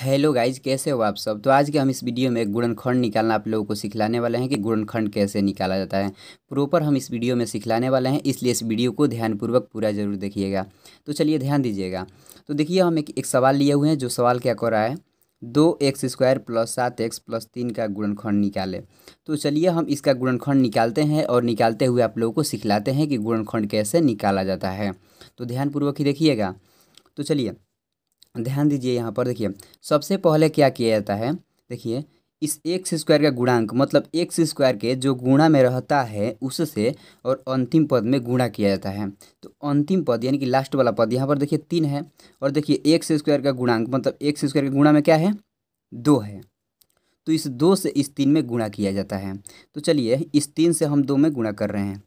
hello guys कैसे हो आप सब तो आज के हम इस वीडियो में गुड़नखंड निकालना आप लोगों को सिखलाने वाले हैं कि गुड़नखंड कैसे निकाला जाता है प्रॉपर हम इस वीडियो में सिखलाने वाले हैं इसलिए इस वीडियो को ध्यानपूर्वक पूरा जरूर देखिएगा तो चलिए ध्यान दीजिएगा तो देखिए हम एक, एक सवाल लिए हुए हैं जो सवाल क्या कर रहा है दो एक्स स्क्वायर प्लस सात एक्स प्लस तीन का गुणनखंड निकाले तो चलिए हम इसका गुणनखंड निकालते हैं और निकालते हुए आप लोगों को सिखलाते हैं कि गुणनखंड कैसे निकाला जाता है तो ध्यानपूर्वक ही देखिएगा तो चलिए ध्यान दीजिए यहाँ पर देखिए सबसे पहले क्या किया जाता है देखिए इस एक्स स्क्वायर का गुणांक मतलब एक्स स्क्वायर के जो गुणा में रहता है उससे और अंतिम पद में गुणा किया जाता है तो अंतिम पद यानी कि लास्ट वाला पद यहाँ पर देखिए तीन है और देखिए एक्स स्क्वायर का गुणांक मतलब एक्स स्क्वायर के गुणा में क्या है दो है तो इस दो से इस तीन में गुणा किया जाता है तो चलिए इस तीन से हम दो में गुणा कर रहे हैं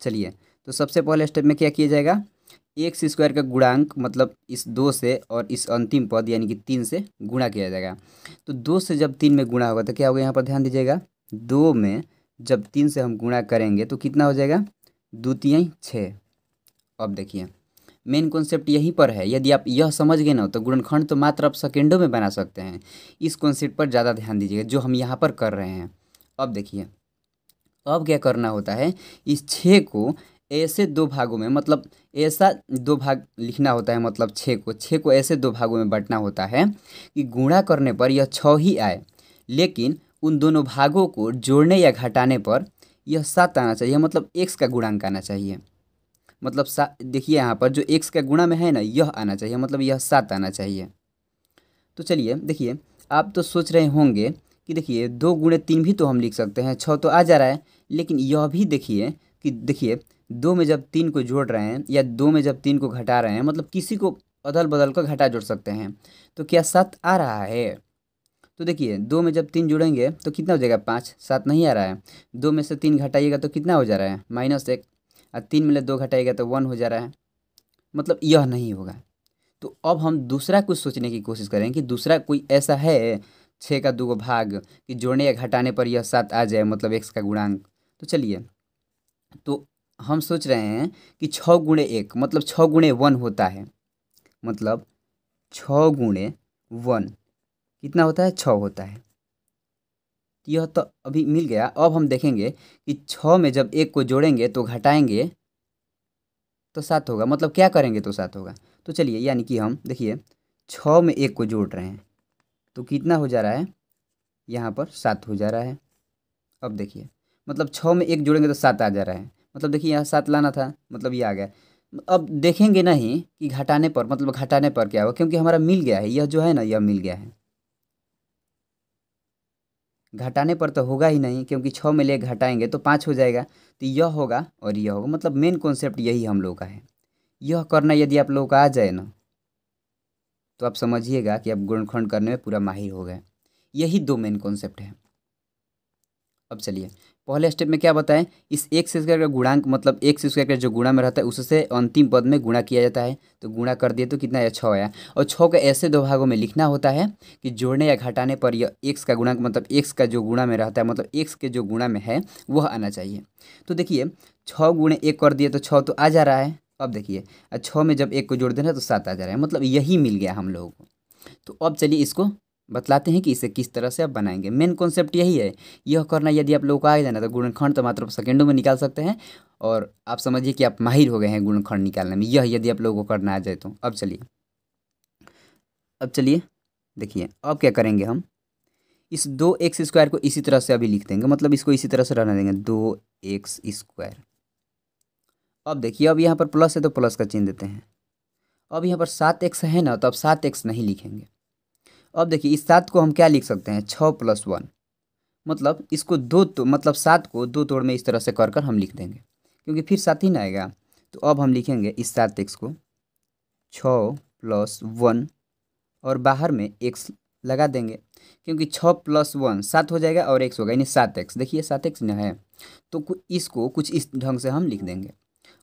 चलिए तो सबसे पहले स्टेप में क्या किया जाएगा एक्स स्क्वायर का गुणांक मतलब इस दो से और इस अंतिम पद यानी कि तीन से गुणा किया जाएगा तो दो से जब तीन में गुणा होगा तो क्या होगा यहाँ पर ध्यान दीजिएगा दो में जब तीन से हम गुणा करेंगे तो कितना हो जाएगा द्वितीय छः अब देखिए मेन कॉन्सेप्ट यहीं पर है यदि आप यह समझ गए ना तो गुणनखंड तो मात्र आप सेकेंडों में बना सकते हैं इस कॉन्सेप्ट पर ज़्यादा ध्यान दीजिएगा जो हम यहाँ पर कर रहे हैं अब देखिए अब क्या करना होता है इस छः को ऐसे दो भागों में मतलब ऐसा दो भाग लिखना होता है मतलब छः को छः को ऐसे दो भागों में बांटना होता है कि गुणा करने पर यह छः ही आए लेकिन उन दोनों भागों को जोड़ने या घटाने पर यह सात आना चाहिए मतलब एक्स का गुणांक आना चाहिए मतलब सा देखिए यहाँ पर जो एक्स का गुणा में है ना यह आना चाहिए मतलब यह सात आना चाहिए तो चलिए देखिए आप तो सोच रहे होंगे कि देखिए दो गुणे तीन भी तो हम लिख सकते हैं छः तो आ जा रहा है लेकिन यह भी देखिए कि देखिए दो में जब तीन को जोड़ रहे हैं या दो में जब तीन को घटा रहे हैं मतलब किसी को अदल बदल कर घटा जोड़ सकते हैं तो क्या सात आ रहा है तो देखिए दो में जब तीन जुड़ेंगे तो कितना हो जाएगा पाँच सात नहीं आ रहा है दो में से तीन घटाइएगा तो कितना हो जा रहा है माइनस एक और तीन में दो घटाइएगा तो वन हो जा रहा है मतलब यह नहीं होगा तो अब हम दूसरा कुछ सोचने की कोशिश करें कि दूसरा कोई ऐसा है छः का दो भाग कि जोड़ने या घटाने पर यह सात आ जाए मतलब एक्स का गुणांक तो चलिए तो हम सोच रहे हैं कि छः गुणे एक मतलब छः गुणे वन होता है मतलब छः गुणे वन कितना होता है छः होता है यह तो अभी मिल गया अब हम देखेंगे कि छः में जब एक को जोड़ेंगे तो घटाएंगे तो सात होगा मतलब क्या करेंगे तो सात होगा तो चलिए यानी कि हम देखिए छः में एक को जोड़ रहे हैं तो कितना हो जा रहा है यहाँ पर सात हो जा रहा है अब देखिए मतलब छः में एक जोड़ेंगे तो सात आ जा रहा है मतलब देखिए यहाँ सात लाना था मतलब ये आ गया अब देखेंगे नहीं कि घटाने पर मतलब घटाने पर क्या होगा क्योंकि हमारा मिल गया है यह जो है ना यह मिल गया है घटाने पर तो होगा ही नहीं क्योंकि छः में ले घटाएंगे तो पाँच हो जाएगा तो यह होगा और यह होगा मतलब मेन कॉन्सेप्ट यही हम लोग का है यह करना यदि आप लोगों का आ जाए ना तो आप समझिएगा कि आप गुणखंड करने में पूरा माहिर हो गए यही दो मेन कॉन्सेप्ट है अब चलिए पहले स्टेप में क्या बताएं इस एक से स्क्वायर का गुणांक मतलब एक से स्क्वायर का जो गुणा में रहता है उससे अंतिम पद में गुणा किया जाता है तो गुणा कर दिए तो कितना छः आया और छः का ऐसे दो भागों में लिखना होता है कि जोड़ने या घटाने पर यह एक्स का गुणांक मतलब एक्स का जो गुणा में रहता है मतलब एक्स के जो गुणा में है वह आना चाहिए तो देखिए छः गुणे एक कर दिए तो छः तो आ जा रहा है अब देखिए छः में जब एक को जोड़ देना तो सात आ जा रहा है मतलब यही मिल गया हम लोगों को तो अब चलिए इसको बतलाते हैं कि इसे किस तरह से आप बनाएंगे मेन कॉन्सेप्ट यही है यह करना यदि आप लोग को आ जाना तो गुणनखंड तो मात्र सेकेंडों में निकाल सकते हैं और आप समझिए कि आप माहिर हो गए हैं गुणनखंड निकालने में यह यदि आप लोगों को करना आ जाए तो अब चलिए अब चलिए देखिए अब क्या करेंगे हम इस दो एक्स स्क्वायर को इसी तरह से अभी लिख देंगे मतलब इसको इसी तरह से रहने देंगे दो एक्स स्क्वायर अब देखिए अब यहाँ पर प्लस है तो प्लस का चिन्ह देते हैं अब यहाँ पर सात एक्स है ना तो अब सात एक्स नहीं लिखेंगे तो अब देखिए इस सात को हम क्या लिख सकते हैं छः प्लस वन मतलब इसको दो तो मतलब सात को दो तोड़ में इस तरह से कर कर हम लिख देंगे क्योंकि फिर सात ही ना आएगा तो अब हम लिखेंगे इस सात एक्स को छः प्लस वन और बाहर में एक्स लगा देंगे क्योंकि छः प्लस वन सात हो जाएगा और एक्स होगा यानी सात एक्स देखिए सात एक्स ना है तो इसको कुछ इस ढंग से हम लिख देंगे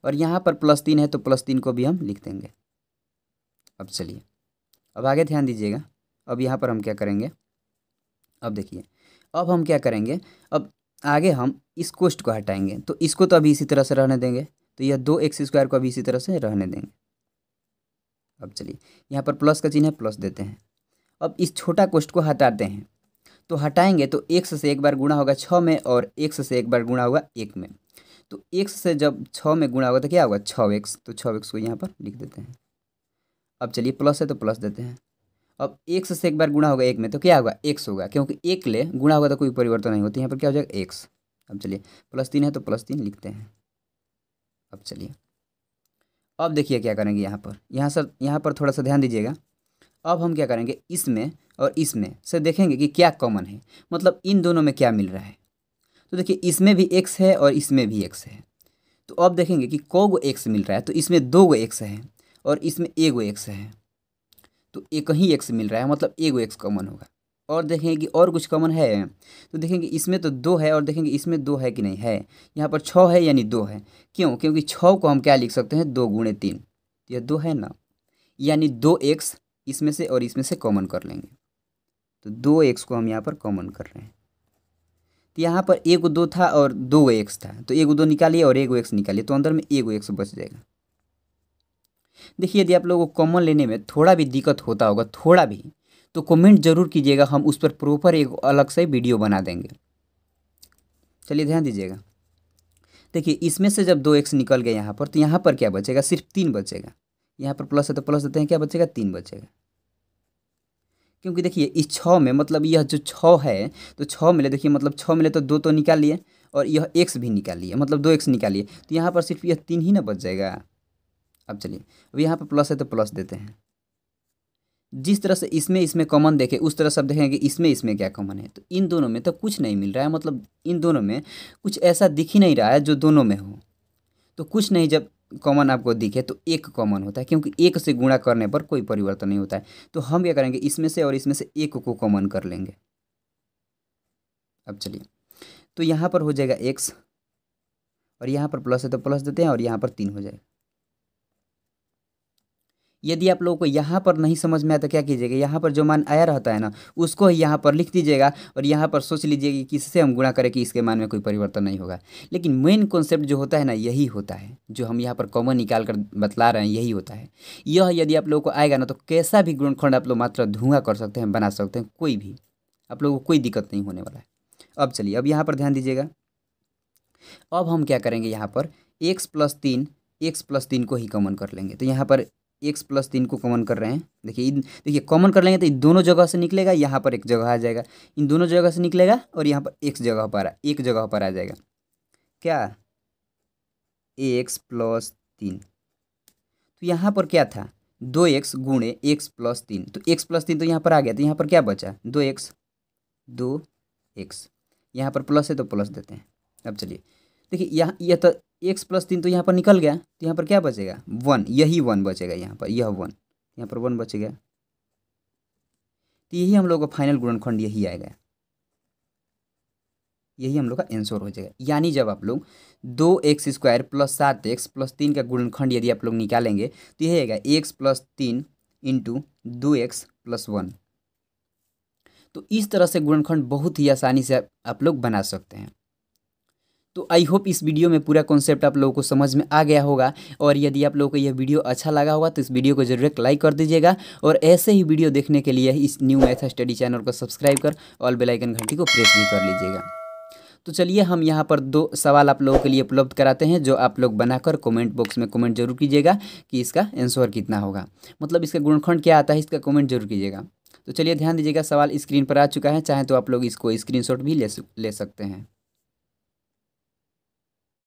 और यहाँ पर प्लस तीन है तो प्लस तीन को भी हम लिख देंगे अब चलिए अब आगे ध्यान दीजिएगा अब यहाँ पर हम क्या करेंगे अब देखिए अब हम क्या करेंगे अब आगे हम इस कोष्ट को हटाएंगे तो इसको तो अभी इसी तरह से रहने देंगे तो यह दो एक्स स्क्वायर को अभी इसी तरह से रहने देंगे अब चलिए यहाँ पर प्लस का चिन्ह है प्लस देते हैं अब इस छोटा कोष्ट को हटाते हैं तो हटाएंगे तो एक से एक बार गुणा होगा छः में और एक से एक बार गुणा होगा एक में तो एक से जब छः में गुणा होगा तो क्या होगा छः तो छः को यहाँ पर लिख देते हैं अब चलिए प्लस है तो प्लस देते हैं अब एक से एक बार गुणा होगा एक में तो क्या होगा एक्स होगा क्योंकि एक ले गुणा होगा तो कोई परिवर्तन नहीं होती यहाँ पर क्या हो जाएगा एक्स अब चलिए प्लस तीन है तो प्लस तीन लिखते हैं अब चलिए अब देखिए क्या करेंगे यहाँ पर यहाँ सर यहाँ पर थोड़ा सा ध्यान दीजिएगा अब हम क्या करेंगे इसमें और इसमें से देखेंगे कि क्या कॉमन है मतलब इन दोनों में क्या मिल रहा है तो देखिए इसमें भी एक्स है और इसमें भी एक्स है तो अब देखेंगे कि कौ गो एक्स मिल रहा है तो इसमें दो गो एक्स है और इसमें ए गो एक्स है तो एक ही एक्स मिल रहा है मतलब एगो एक्स कॉमन होगा और देखेंगे कि और कुछ कॉमन है तो देखेंगे इसमें तो दो है और देखेंगे इसमें दो है कि नहीं है यहाँ पर छः है यानी दो है क्यों क्योंकि छः को हम क्या लिख सकते हैं दो गुणे तीन यह दो है ना यानी दो एक्स इसमें से और इसमें से कॉमन कर लेंगे तो दो एक्स को हम यहाँ पर कॉमन कर रहे हैं तो यहाँ पर एक दो था और दो एक्स था तो एक दो निकालिए और एक एक्स निकालिए तो अंदर में एक एक्स बच जाएगा देखिए यदि आप लोगों को कॉमन लेने में थोड़ा भी दिक्कत होता होगा थोड़ा भी तो कमेंट जरूर कीजिएगा हम उस पर प्रॉपर एक अलग से वीडियो बना देंगे चलिए ध्यान दीजिएगा देखिए इसमें से जब दो एक्स निकल गए यहाँ पर तो यहाँ पर क्या बचेगा सिर्फ तीन बचेगा यहाँ पर प्लस है तो प्लस देते हैं क्या बचेगा तीन बचेगा क्योंकि देखिए इस छः में मतलब यह जो छः है तो छः मिले देखिए मतलब छः मिले तो दो तो निकाल लिए और यह एक्स भी निकाल लिए मतलब दो एक्स निकालिए तो यहाँ पर सिर्फ यह तीन ही ना बच जाएगा अब चलिए अब यहाँ पर प्लस है तो प्लस देते हैं जिस तरह से इसमें इसमें कॉमन देखें उस तरह से आप देखेंगे इसमें इसमें क्या कॉमन है तो इन दोनों में तो कुछ नहीं मिल रहा है मतलब इन दोनों में कुछ ऐसा दिख ही नहीं रहा है जो दोनों में हो तो कुछ नहीं जब कॉमन आपको दिखे तो एक कॉमन होता है क्योंकि एक से गुणा करने पर कोई परिवर्तन नहीं होता है तो हम क्या करेंगे इसमें से और इसमें से एक को कॉमन कर लेंगे अब चलिए तो यहाँ पर हो जाएगा एक्स और यहाँ पर प्लस है तो प्लस देते हैं और यहाँ पर तीन हो जाएगा यदि आप लोगों को यहाँ पर नहीं समझ में आया तो क्या कीजिएगा यहाँ पर जो मान आया रहता है ना उसको ही यहाँ पर लिख दीजिएगा और यहाँ पर सोच लीजिएगा कि किससे हम गुणा करें कि इसके मान में कोई परिवर्तन नहीं होगा लेकिन मेन कॉन्सेप्ट जो होता है ना यही होता है जो हम यहाँ पर कॉमन निकाल कर बतला रहे हैं यही होता है यह यदि आप लोगों को आएगा ना तो कैसा भी गुणखंड आप लोग मात्र धुआं कर सकते हैं बना सकते हैं कोई भी आप लोगों को कोई दिक्कत नहीं होने वाला है अब चलिए अब यहाँ पर ध्यान दीजिएगा अब हम क्या करेंगे यहाँ पर एक्स प्लस तीन एक्स प्लस तीन को ही कॉमन कर लेंगे तो यहाँ पर एक्स प्लस तीन को कॉमन कर रहे हैं देखिए इन देखिए कॉमन कर लेंगे तो इन दोनों जगह से निकलेगा यहाँ पर एक जगह आ जाएगा इन दोनों जगह से निकलेगा और यहाँ पर एक जगह पर आ एक जगह पर आ जाएगा क्या एक्स प्लस तीन तो यहाँ पर क्या था दो एक्स गुणे एक्स प्लस तीन तो एक्स प्लस तीन तो यहाँ पर आ गया तो यहाँ पर क्या बचा दो एक्स दो एक्स यहाँ पर प्लस है तो प्लस देते हैं अब चलिए देखिए यहाँ यह तो एक्स प्लस तीन तो यहाँ पर निकल गया तो यहाँ पर क्या बचेगा वन यही वन बचेगा यहाँ पर यह वन यहाँ पर वन बचेगा तो यही हम लोग का फाइनल गुणनखंड यही आएगा यही हम लोग का आंसर हो जाएगा यानी जब आप लोग दो एक्स स्क्वायर प्लस सात एक्स प्लस तीन का गुणनखंड यदि आप लोग निकालेंगे तो यही आएगा एक्स प्लस तीन इंटू दो एक्स प्लस वन तो इस तरह से गुणनखंड बहुत ही आसानी से आप लोग बना सकते हैं तो आई होप इस वीडियो में पूरा कॉन्सेप्ट आप लोगों को समझ में आ गया होगा और यदि आप लोगों को यह वीडियो अच्छा लगा होगा तो इस वीडियो को जरूर एक लाइक कर दीजिएगा और ऐसे ही वीडियो देखने के लिए इस न्यू मैथ स्टडी चैनल को सब्सक्राइब कर ऑल बेलाइकन घंटी को प्रेस भी कर लीजिएगा तो चलिए हम यहाँ पर दो सवाल आप लोगों के लिए उपलब्ध कराते हैं जो आप लोग बनाकर कमेंट बॉक्स में कमेंट जरूर कीजिएगा कि इसका आंसर कितना होगा मतलब इसका गुणखंड क्या आता है इसका कमेंट जरूर कीजिएगा तो चलिए ध्यान दीजिएगा सवाल स्क्रीन पर आ चुका है चाहे तो आप लोग इसको स्क्रीनशॉट भी ले ले सकते हैं